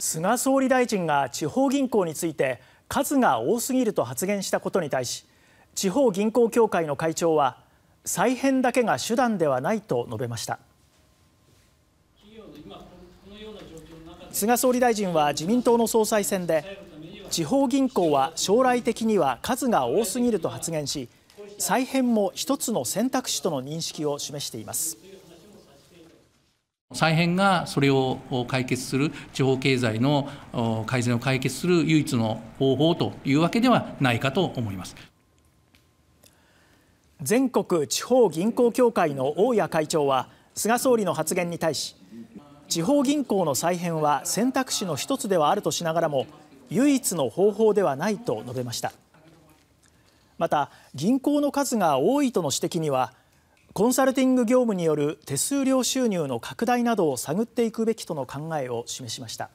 菅総理大臣が地方銀行について数が多すぎると発言したことに対し地方銀行協会の会長は再編だけが手段ではないと述べました菅総理大臣は自民党の総裁選で地方銀行は将来的には数が多すぎると発言し再編も一つの選択肢との認識を示しています。再編がそれを解決する、地方経済の改善を解決する唯一の方法というわけではないかと思います。全国地方銀行協会の大谷会長は菅総理の発言に対し地方銀行の再編は選択肢の一つではあるとしながらも唯一の方法ではないと述べましたまた銀行の数が多いとの指摘にはコンサルティング業務による手数料収入の拡大などを探っていくべきとの考えを示しました。